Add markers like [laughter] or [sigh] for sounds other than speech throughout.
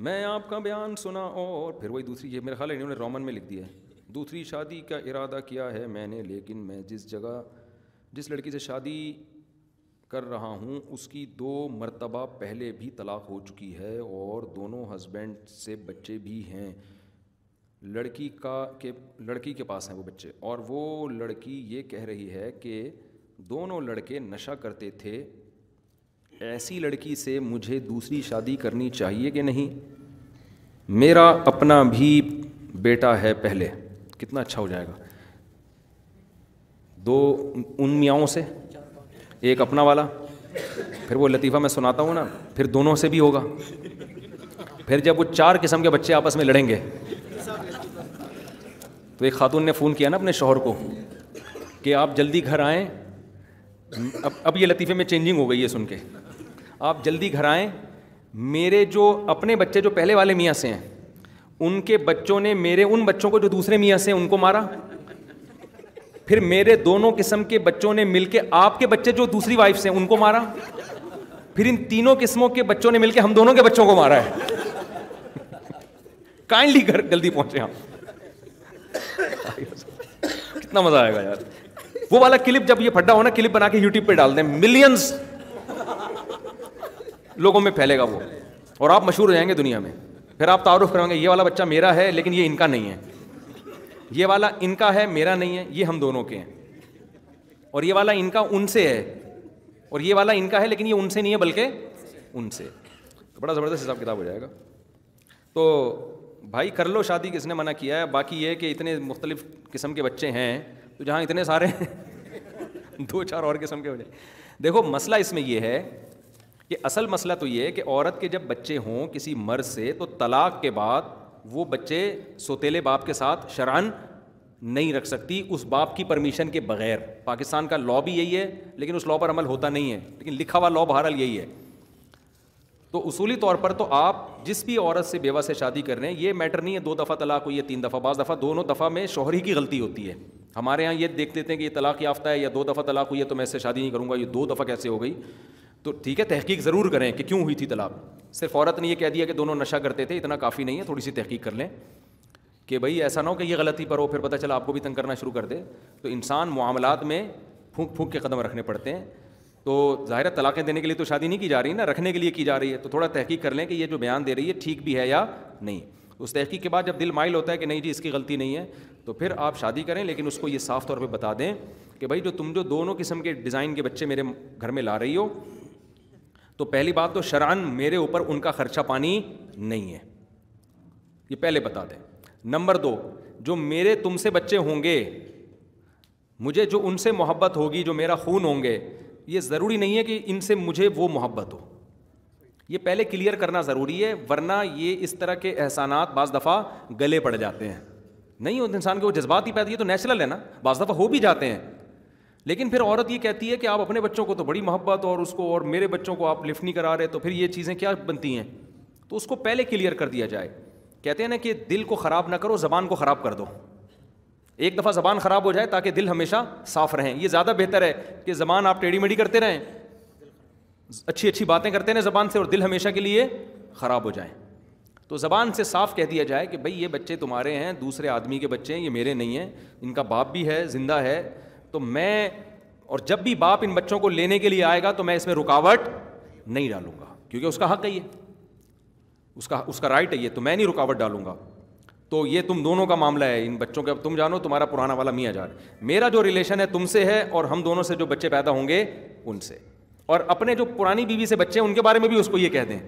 मैं आपका बयान सुना और फिर वही दूसरी ये मेरे ख्याल है इन्होंने रोमन में लिख दिया है दूसरी शादी का इरादा किया है मैंने लेकिन मैं जिस जगह जिस लड़की से शादी कर रहा हूँ उसकी दो मरतबा पहले भी तलाक हो चुकी है और दोनों हस्बैंड से बच्चे भी हैं लड़की का के लड़की के पास हैं वो बच्चे और वो लड़की ये कह रही है कि दोनों लड़के नशा करते थे ऐसी लड़की से मुझे दूसरी शादी करनी चाहिए कि नहीं मेरा अपना भी बेटा है पहले कितना अच्छा हो जाएगा दो उन मियाओं से एक अपना वाला फिर वो लतीफ़ा मैं सुनाता हूँ ना फिर दोनों से भी होगा फिर जब वो चार किस्म के बच्चे आपस में लड़ेंगे तो एक खातून ने फ़ोन किया ना अपने शोहर को कि आप जल्दी घर आएँ अब अब ये लतीफ़े में चेंजिंग हो गई है सुन के आप जल्दी घर आएँ मेरे जो अपने बच्चे जो पहले वाले मियाँ से हैं उनके बच्चों ने मेरे उन बच्चों को जो दूसरे मियाँ से उनको मारा फिर मेरे दोनों किस्म के बच्चों ने मिलके आपके बच्चे जो दूसरी वाइफ से उनको मारा फिर इन तीनों किस्मों के बच्चों ने मिलकर हम दोनों के बच्चों को मारा है काइंडली घर जल्दी पहुंचे आप कितना मजा आएगा यार वो वाला क्लिप जब ये फड्डा हो ना क्लिप बना के यूट्यूब पे डाल दें मिलियंस लोगों में फैलेगा वो और आप मशहूर हो जाएंगे दुनिया में फिर आप तारुफ करवाएंगे ये वाला बच्चा मेरा है लेकिन ये इनका नहीं है ये वाला इनका है मेरा नहीं है ये हम दोनों के हैं और ये वाला इनका उनसे है और ये वाला इनका है लेकिन ये उनसे नहीं है बल्कि उनसे तो बड़ा ज़बरदस्त हिसाब किताब हो जाएगा तो भाई कर लो शादी किसने मना किया है बाकी ये कि इतने मुख्तलिफ किस्म के बच्चे हैं तो जहाँ इतने सारे [laughs] दो चार और किस्म के बच्चे देखो मसला इसमें यह है कि असल मसला तो ये है कि औरत के जब बच्चे हों किसी मर्ज से तो तलाक के बाद वो बच्चे सोतेले बाप के साथ शरान नहीं रख सकती उस बाप की परमिशन के बगैर पाकिस्तान का लॉ भी यही है लेकिन उस लॉ पर अमल होता नहीं है लेकिन लिखा हुआ लॉ बहरहाल यही है तो उसूली तौर पर तो आप जिस भी औरत से बेवा से शादी कर रहे हैं ये मैटर नहीं है दो दफ़ा तलाक हुई है तीन दफ़ा बाज़ दफ़ा दोनों दफ़ा में शोहरी की गलती होती है हमारे यहाँ ये देख देते हैं कि ये तलाक याफ्ता है या दो दफ़ा तलाक हुई है तो मैं इससे शादी नहीं करूँगा ये दो दफ़ा कैसे हो गई तो ठीक है तहकीक ज़रूर करें कि क्यों हुई थी तालाब सिर्फ औरत ने यह कह दिया कि दोनों नशा करते थे इतना काफ़ी नहीं है थोड़ी सी तहकीक कर लें कि भाई ऐसा ना हो कि ये गलती पर हो फिर पता चला आपको भी तंग करना शुरू कर दे तो इंसान मामलात में फूक फूक के कदम रखने पड़ते हैं तो ज़ाहिर तलाक़ें देने के लिए तो शादी नहीं की जा रही ना रखने के लिए की जा रही है तो थोड़ा तहकीक कर लें कि ये जो बयान दे रही है ठीक भी है या नहीं उस तहकीक के बाद जब दिल माइल होता है कि नहीं जी इसकी गलती नहीं है तो फिर आप शादी करें लेकिन उसको ये साफ तौर पर बता दें कि भाई जो तुम जो दोनों किस्म के डिज़ाइन के बच्चे मेरे घर में ला रही हो तो पहली बात तो शरान मेरे ऊपर उनका खर्चा पानी नहीं है ये पहले बता दें नंबर दो जो मेरे तुमसे बच्चे होंगे मुझे जो उनसे मोहब्बत होगी जो मेरा खून होंगे ये ज़रूरी नहीं है कि इनसे मुझे वो मोहब्बत हो ये पहले क्लियर करना ज़रूरी है वरना ये इस तरह के एहसानात बज़ दफ़ा गले पड़ जाते हैं नहीं उस इंसान के वो जज्बात ही पैदा ये तो नेचुरल है ना बज़ दफ़ा हो भी जाते हैं लेकिन फिर औरत ये कहती है कि आप अपने बच्चों को तो बड़ी मोहब्बत और उसको और मेरे बच्चों को आप लिफ्ट नहीं करा रहे तो फिर ये चीज़ें क्या बनती हैं तो उसको पहले क्लियर कर दिया जाए कहते हैं ना कि दिल को ख़राब ना करो ज़बान को ख़राब कर दो एक दफ़ा ज़बान ख़राब हो जाए ताकि दिल हमेशा साफ़ रहें ये ज़्यादा बेहतर है कि ज़बान आप टेढ़ी मेढ़ी करते रहें अच्छी अच्छी बातें करते रहें ज़बान से और दिल हमेशा के लिए ख़राब हो जाए तो ज़बान से साफ़ कह दिया जाए कि भाई ये बच्चे तुम्हारे हैं दूसरे आदमी के बच्चे हैं ये मेरे नहीं हैं इनका बाप भी है ज़िंदा है तो मैं और जब भी बाप इन बच्चों को लेने के लिए आएगा तो मैं इसमें रुकावट नहीं डालूंगा क्योंकि उसका हक है ये उसका उसका राइट है ये तो मैं नहीं रुकावट डालूंगा तो ये तुम दोनों का मामला है इन बच्चों के अब तुम जानो तुम्हारा पुराना वाला मियाँ जान मेरा जो रिलेशन है तुमसे है और हम दोनों से जो बच्चे पैदा होंगे उनसे और अपने जो पुरानी बीवी से बच्चे हैं उनके बारे में भी उसको ये कह दें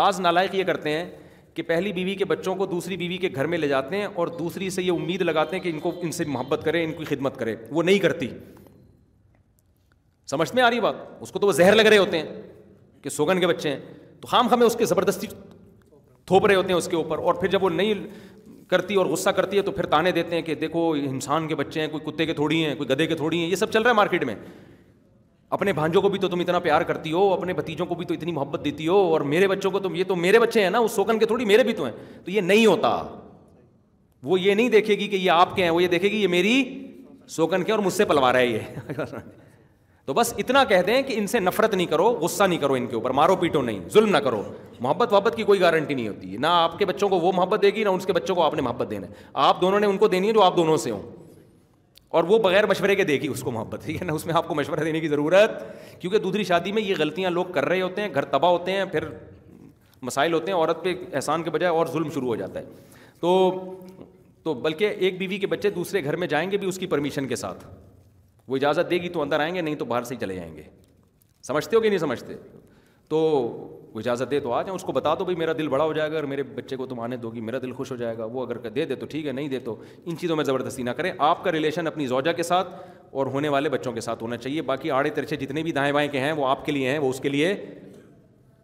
बाज़ नालायक ये करते हैं कि पहली बीवी के बच्चों को दूसरी बीवी के घर में ले जाते हैं और दूसरी से ये उम्मीद लगाते हैं कि इनको इनसे मोहब्बत करें इनकी खिदमत करें वो नहीं करती समझ में आ रही बात उसको तो वो जहर लग रहे होते हैं कि सोगन के बच्चे हैं तो हम हमें उसके ज़बरदस्ती थोप रहे होते हैं उसके ऊपर और फिर जब वो नहीं करती और गुस्सा करती है तो फिर ताने देते हैं कि देखो इंसान के बच्चे हैं कोई कुत्ते के थोड़ी हैं कोई गधे के थोड़ी हैं ये सब चल रहा है मार्केट में अपने भांजों को भी तो तुम इतना प्यार करती हो अपने भतीजों को भी तो इतनी मोहब्बत देती हो और मेरे बच्चों को तुम ये तो मेरे बच्चे हैं ना उस शोकन के थोड़ी मेरे भी तो हैं तो ये नहीं होता वो ये नहीं देखेगी कि ये आपके हैं वो ये देखेगी ये मेरी शोकन के और मुझसे पलवा रहा है ये [laughs] तो बस इतना कह दें कि इनसे नफरत नहीं करो गुस्सा नहीं करो इनके ऊपर मारो पीटो नहीं जुल्म ना करो मोहब्बत वहब्बत की कोई गारंटी नहीं होती ना आपके बच्चों को वो मोहब्बत देगी ना उसके बच्चों को आपने मोहब्बत देना है आप दोनों ने उनको देनी है जो आप दोनों से हों और वो बगैर मशवरे के देगी उसको मोहब्बत ठीक है ना उसमें आपको मशवरा देने की ज़रूरत क्योंकि दूसरी शादी में ये गलतियाँ लोग कर रहे होते हैं घर तबाह होते हैं फिर मसाइल होते हैं औरत पे एहसान के बजाय और जुल्म शुरू हो जाता है तो तो बल्कि एक बीवी के बच्चे दूसरे घर में जाएंगे भी उसकी परमिशन के साथ वो इजाज़त देगी तो अंदर आएंगे नहीं तो बाहर से ही चले जाएंगे समझते हो कि नहीं समझते तो वो इजाज़त दे तो आ जाए उसको बता दो भाई मेरा दिल बड़ा हो जाएगा अगर मेरे बच्चे को तुम आने दोगी मेरा दिल खुश हो जाएगा वो अगर दे दे तो ठीक है नहीं दे तो इन चीज़ों में ज़बरदस्ती ना करें आपका रिलेशन अपनी जौजा के साथ और होने वाले बच्चों के साथ होना चाहिए बाकी आड़े तिरछे जितने भी दाएँ बाएँ के हैं वो आपके लिए हैं वो उसके लिए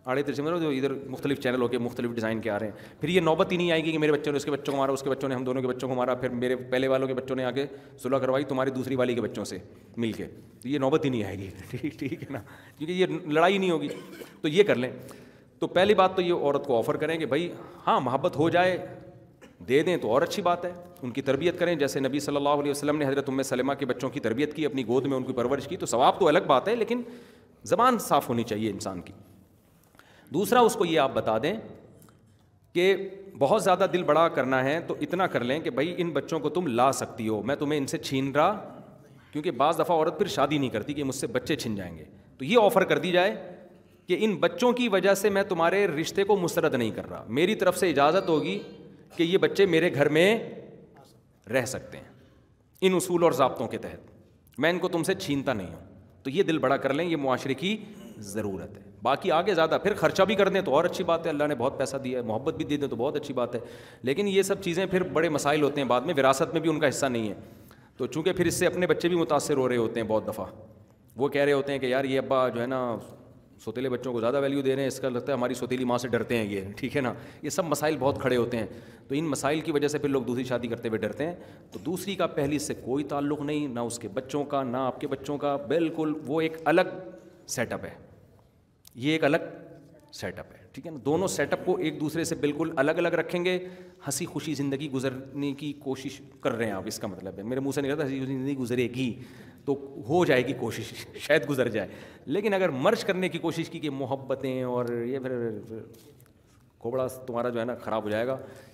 आड़े तिरछे मतलब जो इधर मुख्तलिफ चैनल हो गए मुख्तलिफ डिज़ाइन के आ रहे हैं फिर ये नौबत ही नहीं आएगी कि मेरे बच्चों ने उसके बच्चों को मारा उसके बच्चों ने हम दोनों के बच्चों को मारा फिर मेरे पहले वालों के बच्चों ने आगे सुलह करवाई तुम्हारी दूसरी वाली के बच्चों से मिल के तो ये नौबत ही नहीं आएगी [laughs] ठीक ठीक है ना क्योंकि ये लड़ाई नहीं होगी तो ये कर लें तो पहली बात तो ये औरत को ऑफ़र करें कि भाई हाँ मोहब्बत हो जाए दे दें तो और अच्छी बात है उनकी तरबियत करें जैसे नबी सल्लल्लाहु अलैहि वसल्लम ने हज़रत उम्म सलमा के बच्चों की तरबियत की अपनी गोद में उनकी परवरिश की तो सवाब तो अलग बात है लेकिन ज़बान साफ़ होनी चाहिए इंसान की दूसरा उसको ये आप बता दें कि बहुत ज़्यादा दिल बड़ा करना है तो इतना कर लें कि भाई इन बच्चों को तुम ला सकती हो मैं तुम्हें इनसे छीन रहा क्योंकि बाज़ दफ़ा औरत फिर शादी नहीं करती कि मुझसे बच्चे छिन जाएंगे तो ये ऑफ़र कर दी जाए कि इन बच्चों की वजह से मैं तुम्हारे रिश्ते को मुस्रद नहीं कर रहा मेरी तरफ से इजाज़त होगी कि ये बच्चे मेरे घर में रह सकते हैं इन असूल और ज़बतों के तहत मैं इनको तुमसे छीनता नहीं हूँ तो ये दिल बड़ा कर लें ये माशरे की ज़रूरत है बाकी आगे ज़्यादा फिर खर्चा भी कर दें तो और अच्छी बात है अल्लाह ने बहुत पैसा दिया है मोहब्बत भी दे दें तो बहुत अच्छी बात है लेकिन ये सब चीज़ें फिर बड़े मसाइल होते हैं बाद में विरासत में भी उनका हिस्सा नहीं है तो चूँकि फिर इससे अपने बच्चे भी मुतासर हो रहे होते हैं बहुत दफ़ा वो कह रहे होते हैं कि यार ये अब्बा जो है ना सोतीले बच्चों को ज़्यादा वैल्यू दे रहे हैं इसका लगता है हमारी सोतेली माँ से डरते हैं ये ठीक है ना ये सब मसाइल बहुत खड़े होते हैं तो इन मसाइल की वजह से फिर लोग दूसरी शादी करते हुए डरते हैं तो दूसरी का पहली से कोई ताल्लुक़ नहीं ना उसके बच्चों का ना आपके बच्चों का बिल्कुल वो एक अलग सेटअप है ये एक अलग सेटअप है ठीक है ना दोनों सेटअप को एक दूसरे से बिल्कुल अलग अलग रखेंगे हंसी खुशी ज़िंदगी गुजरने की कोशिश कर रहे हैं आप इसका मतलब है मेरे मुंह से नहीं कहता हंसी खुशी ज़िंदगी गुजरेगी तो हो जाएगी कोशिश [laughs] शायद गुजर जाए लेकिन अगर मर्ज करने की कोशिश की कि मोहब्बतें और ये फिर, फिर खोबड़ा तुम्हारा जो है ना ख़राब हो जाएगा